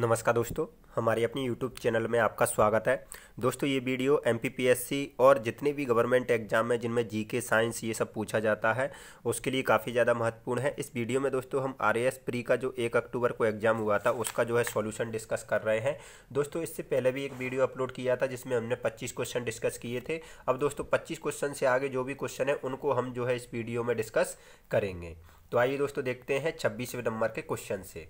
नमस्कार दोस्तों हमारे अपनी YouTube चैनल में आपका स्वागत है दोस्तों ये वीडियो एम और जितने भी गवर्नमेंट एग्जाम है जिनमें जीके साइंस ये सब पूछा जाता है उसके लिए काफ़ी ज़्यादा महत्वपूर्ण है इस वीडियो में दोस्तों हम आर एस प्री का जो एक अक्टूबर को एग्ज़ाम हुआ था उसका जो है सॉल्यूशन डिस्कस कर रहे हैं दोस्तों इससे पहले भी एक वीडियो अपलोड किया था जिसमें हमने पच्चीस क्वेश्चन डिस्कस किए थे अब दोस्तों पच्चीस क्वेश्चन से आगे जो भी क्वेश्चन है उनको हम जो है इस वीडियो में डिस्कस करेंगे तो आइए दोस्तों देखते हैं छब्बीसवें नंबर के क्वेश्चन से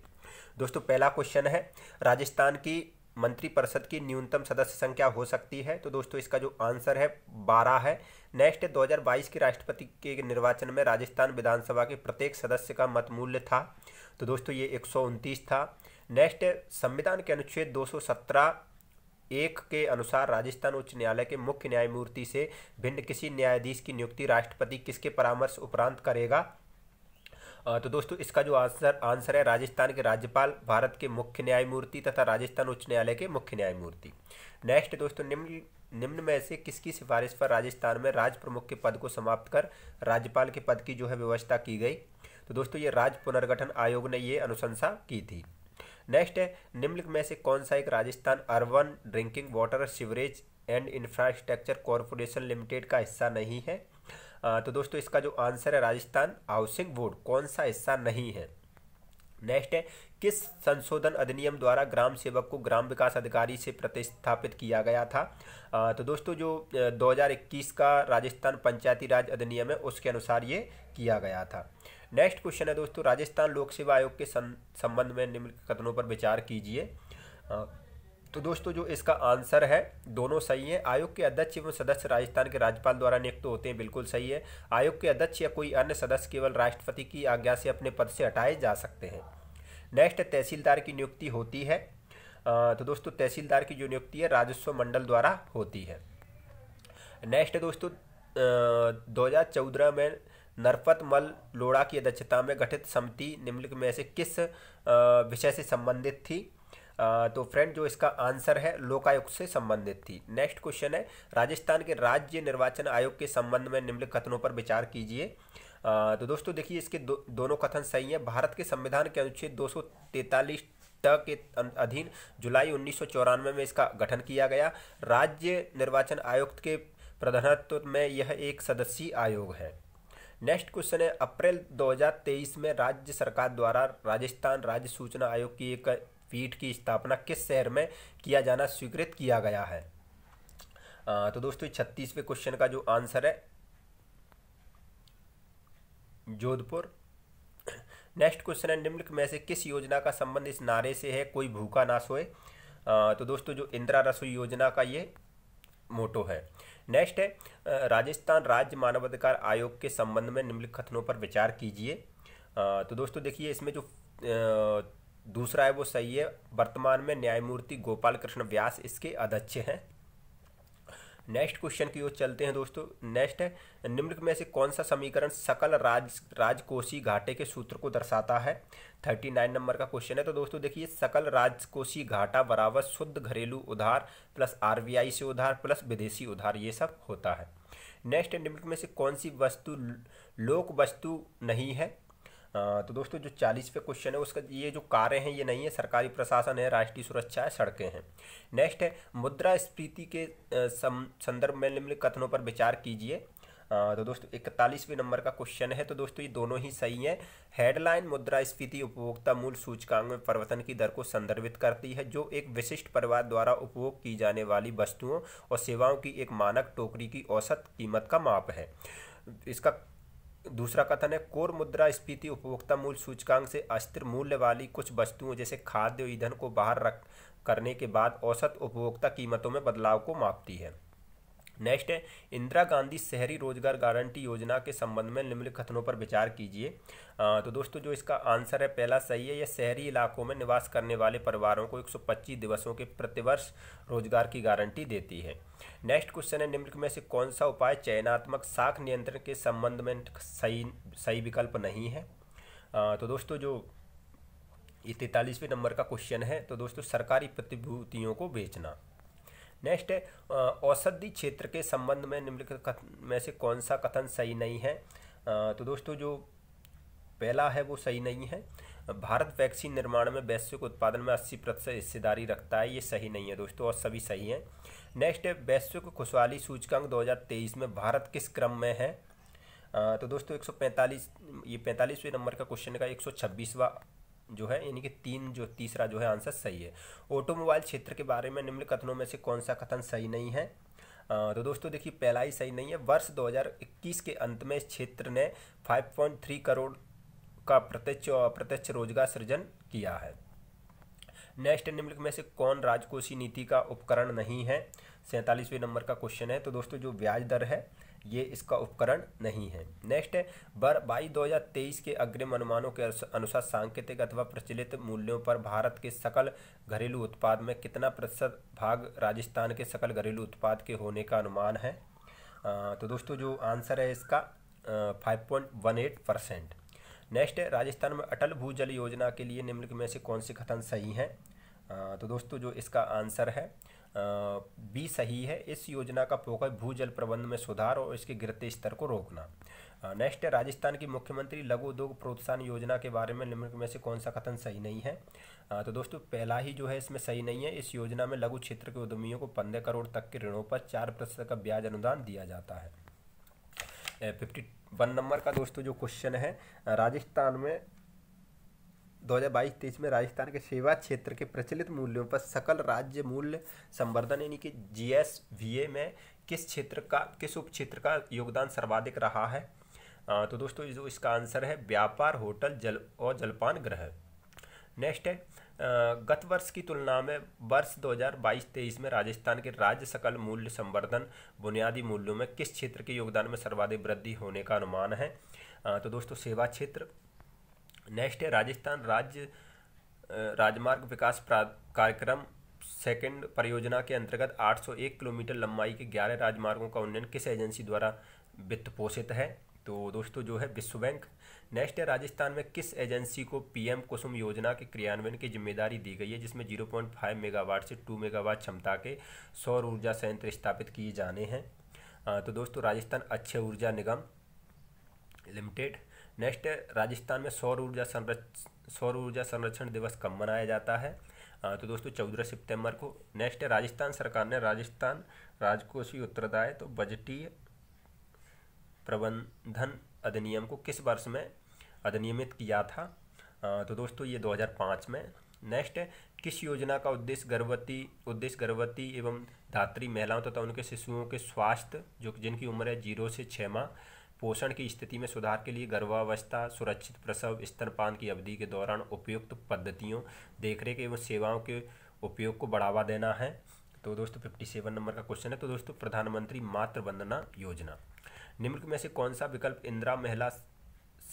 दोस्तों पहला क्वेश्चन है राजस्थान की मंत्रिपरिषद की न्यूनतम सदस्य संख्या हो सकती है तो दोस्तों इसका जो आंसर है बारह है नेक्स्ट 2022 के राष्ट्रपति के निर्वाचन में राजस्थान विधानसभा के प्रत्येक सदस्य का मत मूल्य था तो दोस्तों ये एक था नेक्स्ट संविधान के अनुच्छेद सत्रह एक के अनुसार राजस्थान उच्च न्यायालय के मुख्य न्यायमूर्ति से भिन्न किसी न्यायाधीश की नियुक्ति राष्ट्रपति किसके परामर्श उपरांत करेगा तो दोस्तों इसका जो आंसर आंसर है राजस्थान के राज्यपाल भारत के मुख्य न्यायमूर्ति तथा राजस्थान उच्च न्यायालय के मुख्य न्यायमूर्ति नेक्स्ट दोस्तों निम्न निम्न में से किसकी सिफारिश पर राजस्थान में राज प्रमुख के पद को समाप्त कर राज्यपाल के पद की जो है व्यवस्था की गई तो दोस्तों ये राज्य पुनर्गठन आयोग ने ये अनुशंसा की थी नेक्स्ट है निम्नलिखित में से कौन सा एक Rajasthan urban drinking water sewerage and infrastructure corporation limited का हिस्सा नहीं है तो दोस्तों इसका जो आंसर है राजस्थान हाउसिंग बोर्ड कौन सा हिस्सा नहीं है नेक्स्ट है किस संशोधन अधिनियम द्वारा ग्राम सेवक को ग्राम विकास अधिकारी से प्रतिस्थापित किया गया था आ, तो दोस्तों जो 2021 का राजस्थान पंचायती राज अधिनियम है उसके अनुसार ये किया गया था नेक्स्ट क्वेश्चन है दोस्तों राजस्थान लोक सेवा आयोग के संबंध में निम्न कथनों पर विचार कीजिए तो दोस्तों जो इसका आंसर है दोनों सही है आयोग के अध्यक्ष एवं सदस्य राजस्थान के राज्यपाल द्वारा नियुक्त तो होते हैं बिल्कुल सही है आयोग के अध्यक्ष या कोई अन्य सदस्य केवल राष्ट्रपति की आज्ञा से अपने पद से हटाए जा सकते हैं नेक्स्ट तहसीलदार की नियुक्ति होती है तो दोस्तों तहसीलदार की जो नियुक्ति है राजस्व मंडल द्वारा होती है नेक्स्ट दोस्तों दो हज़ार चौदह में नरपत मल लोड़ा की अध्यक्षता में गठित समिति निम्नलिखित में से किस विषय से संबंधित थी तो फ्रेंड जो इसका आंसर है लोकायुक्त से संबंधित थी नेक्स्ट क्वेश्चन है राजस्थान के राज्य निर्वाचन आयोग के संबंध में निम्नलिखित कथनों पर विचार कीजिए तो दोस्तों देखिए इसके दो, दोनों कथन सही हैं भारत के संविधान के अनुच्छेद दो ट के अं, अधीन जुलाई उन्नीस में इसका गठन किया गया राज्य निर्वाचन आयुक्त के प्रधानत्व में यह एक सदस्यीय आयोग है नेक्स्ट क्वेश्चन है अप्रैल 2023 में राज्य सरकार द्वारा राजस्थान राज्य सूचना आयोग की एक पीठ की स्थापना किस शहर में किया जाना स्वीकृत किया गया है आ, तो दोस्तों छत्तीसवें क्वेश्चन का जो आंसर है जोधपुर नेक्स्ट क्वेश्चन है निम्नलिखित में से किस योजना का संबंध इस नारे से है कोई भूखा ना सोए तो दोस्तों जो इंदिरा रसोई योजना का ये मोटो है नेक्स्ट है राजस्थान राज्य मानवाधिकार आयोग के संबंध में निम्नलिखित कथनों पर विचार कीजिए तो दोस्तों देखिए इसमें जो दूसरा है वो सही है वर्तमान में न्यायमूर्ति गोपाल कृष्ण व्यास इसके अध्यक्ष हैं नेक्स्ट क्वेश्चन की ओर चलते हैं दोस्तों नेक्स्ट है निम्नलिखित में से कौन सा समीकरण सकल राज राजकोषीय घाटे के सूत्र को दर्शाता है थर्टी नाइन नंबर का क्वेश्चन है तो दोस्तों देखिए सकल राजकोषीय घाटा बराबर शुद्ध घरेलू उधार प्लस आरबीआई से उधार प्लस विदेशी उधार ये सब होता है नेक्स्ट निम्नलिखित में से कौन सी वस्तु लोक वस्तु नहीं है तो दोस्तों जो चालीसवें क्वेश्चन है उसका ये जो कार्य हैं ये नहीं है सरकारी प्रशासन है राष्ट्रीय सुरक्षा है सड़कें हैं नेक्स्ट है मुद्रा स्फीति के संदर्भ में निम्न कथनों पर विचार कीजिए तो दोस्तों इकतालीसवें नंबर का क्वेश्चन है तो दोस्तों ये दोनों ही सही हैं हेडलाइन मुद्रास्फीति उपभोक्ता मूल सूचकांक में परिवर्तन की दर को संदर्भित करती है जो एक विशिष्ट परिवार द्वारा उपभोग की जाने वाली वस्तुओं और सेवाओं की एक मानक टोकरी की औसत कीमत का माप है इसका दूसरा कथन है कोर मुद्रा स्फीति उपभोक्ता मूल्य सूचकांक से अस्थिर मूल्य वाली कुछ वस्तुओं जैसे खाद्य ईंधन को बाहर रख करने के बाद औसत उपभोक्ता कीमतों में बदलाव को मापती है नेक्स्ट है इंदिरा गांधी शहरी रोजगार गारंटी योजना के संबंध में निम्नलिखित कथनों पर विचार कीजिए तो दोस्तों जो इसका आंसर है पहला सही है यह शहरी इलाकों में निवास करने वाले परिवारों को 125 दिवसों के प्रतिवर्ष रोजगार की गारंटी देती है नेक्स्ट क्वेश्चन है निम्नलिखित में से कौन सा उपाय चयनात्मक साख नियंत्रण के संबंध में सही सही विकल्प नहीं है तो दोस्तों जो ये तैंतालीसवें नंबर का क्वेश्चन है तो दोस्तों सरकारी प्रतिभूतियों को बेचना नेक्स्ट है uh, औषधि क्षेत्र के संबंध में निम्नलिखित में से कौन सा कथन सही नहीं है uh, तो दोस्तों जो पहला है वो सही नहीं है भारत वैक्सीन निर्माण में वैश्विक उत्पादन में 80 प्रतिशत हिस्सेदारी रखता है ये सही नहीं है दोस्तों और सभी सही हैं नेक्स्ट है वैश्विक खुशहाली सूचकांक 2023 में भारत किस क्रम में है uh, तो दोस्तों 145 ये 45वें नंबर का क्वेश्चन का 126वां जो है यानी कि तीन जो तीसरा जो है आंसर सही है ऑटोमोबाइल क्षेत्र के बारे में निम्न कथनों में से कौन सा कथन सही नहीं है तो दोस्तों देखिए पहला ही सही नहीं है वर्ष 2021 के अंत में इस क्षेत्र ने 5.3 करोड़ का प्रत्यक्ष प्रत्यक्ष रोजगार सृजन किया है नेक्स्ट निम्नलिखित में से कौन राजकोषीय नीति का उपकरण नहीं है सैंतालीसवें नंबर का क्वेश्चन है तो दोस्तों जो ब्याज दर है ये इसका उपकरण नहीं है नेक्स्ट है बर बाई दो के अग्रिम अनुमानों के अनुसार सांकेतिक अथवा प्रचलित मूल्यों पर भारत के सकल घरेलू उत्पाद में कितना प्रतिशत भाग राजस्थान के सकल घरेलू उत्पाद के होने का अनुमान है आ, तो दोस्तों जो आंसर है इसका five point one eight percent next है राजस्थान में अटल भूजल योजना के लिए निम्नलिखित में से कौन से कथन सही हैं तो दोस्तों जो इसका आंसर है बी सही है इस योजना का फोकस जल प्रबंध में सुधार और इसके गिरते स्तर को रोकना नेक्स्ट है राजस्थान की मुख्यमंत्री लघु उद्योग प्रोत्साहन योजना के बारे में निम्न में से कौन सा कथन सही नहीं है तो दोस्तों पहला ही जो है इसमें सही नहीं है इस योजना में लघु क्षेत्र के उद्यमियों को पंद्रह करोड़ तक के ऋणों पर चार प्रतिशत का ब्याज अनुदान दिया जाता है फिफ्टी वन नंबर का दोस्तों जो क्वेश्चन है राजस्थान में बाईस तेईस में राजस्थान के सेवा क्षेत्र के प्रचलित मूल्यों पर सकल राज्य मूल्य संवर्धन यानी कि ए में किस क्षेत्र का किस उप क्षेत्र का योगदान सर्वाधिक रहा है आ, तो दोस्तों जो इसका आंसर है व्यापार होटल जल और जलपान ग्रह नेक्स्ट है गत वर्ष की तुलना में वर्ष 2022-23 में राजस्थान के राज्य सकल मूल्य संवर्धन बुनियादी मूल्यों में किस क्षेत्र के योगदान में सर्वाधिक वृद्धि होने का अनुमान है आ, तो दोस्तों सेवा क्षेत्र नेक्स्ट है राजस्थान राज्य राजमार्ग विकास कार्यक्रम सेकंड परियोजना के अंतर्गत 801 किलोमीटर लंबाई के 11 राजमार्गों का उन्नयन किस एजेंसी द्वारा वित्त पोषित है तो दोस्तों जो है विश्व बैंक नेक्स्ट है राजस्थान में किस एजेंसी को पीएम कुसुम योजना के क्रियान्वयन की जिम्मेदारी दी गई है जिसमें 0.5 मेगावाट से 2 मेगावाट क्षमता के सौर ऊर्जा संयंत्र स्थापित किए जाने हैं तो दोस्तों राजस्थान अच्छे ऊर्जा निगम लिमिटेड नेक्स्ट राजस्थान में सौर ऊर्जा संरक्षण सौर ऊर्जा संरक्षण दिवस कब मनाया जाता है तो दोस्तों चौदह सितंबर को नेक्स्ट राजस्थान सरकार ने राजस्थान राजकोषीय उत्तरदाय तो बजटीय प्रबंधन अधिनियम को किस वर्ष में अधिनियमित किया था तो दोस्तों ये 2005 में नेक्स्ट किस योजना का उद्देश्य गर्भवती उद्देश्य गर्भवती एवं धात्री महिलाओं तथा तो उनके शिशुओं के स्वास्थ्य जो जिनकी उम्र है जीरो से छः माह पोषण की स्थिति में सुधार के लिए गर्भावस्था सुरक्षित प्रसव स्तनपान की अवधि के दौरान उपयुक्त पद्धतियों देखरेख एवं सेवाओं के उपयोग को बढ़ावा देना है तो दोस्तों फिफ्टी सेवन नंबर का क्वेश्चन है तो दोस्तों प्रधानमंत्री मातृ वंदना योजना निम्नलिखित में से कौन सा विकल्प इंदिरा महिला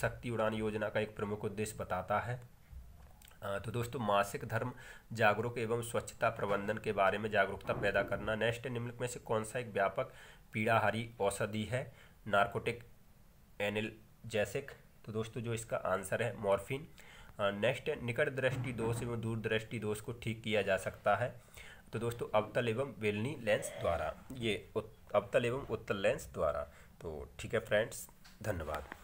शक्ति उड़ान योजना का एक प्रमुख उद्देश्य बताता है तो दोस्तों मासिक धर्म जागरूक एवं स्वच्छता प्रबंधन के बारे में जागरूकता पैदा करना नेक्स्ट निम्नलिखित में से कौन सा एक व्यापक पीड़ाहारी औषधि है नार्कोटिक एनलजैसिक तो दोस्तों जो इसका आंसर है मॉर्फिन नेक्स्ट निकट दृष्टि दोष एवं दूरदृष्टि दोष को ठीक किया जा सकता है तो दोस्तों अवतल एवं वेलनी लेंस द्वारा ये अवतल एवं उत्तल लेंस द्वारा तो ठीक है फ्रेंड्स धन्यवाद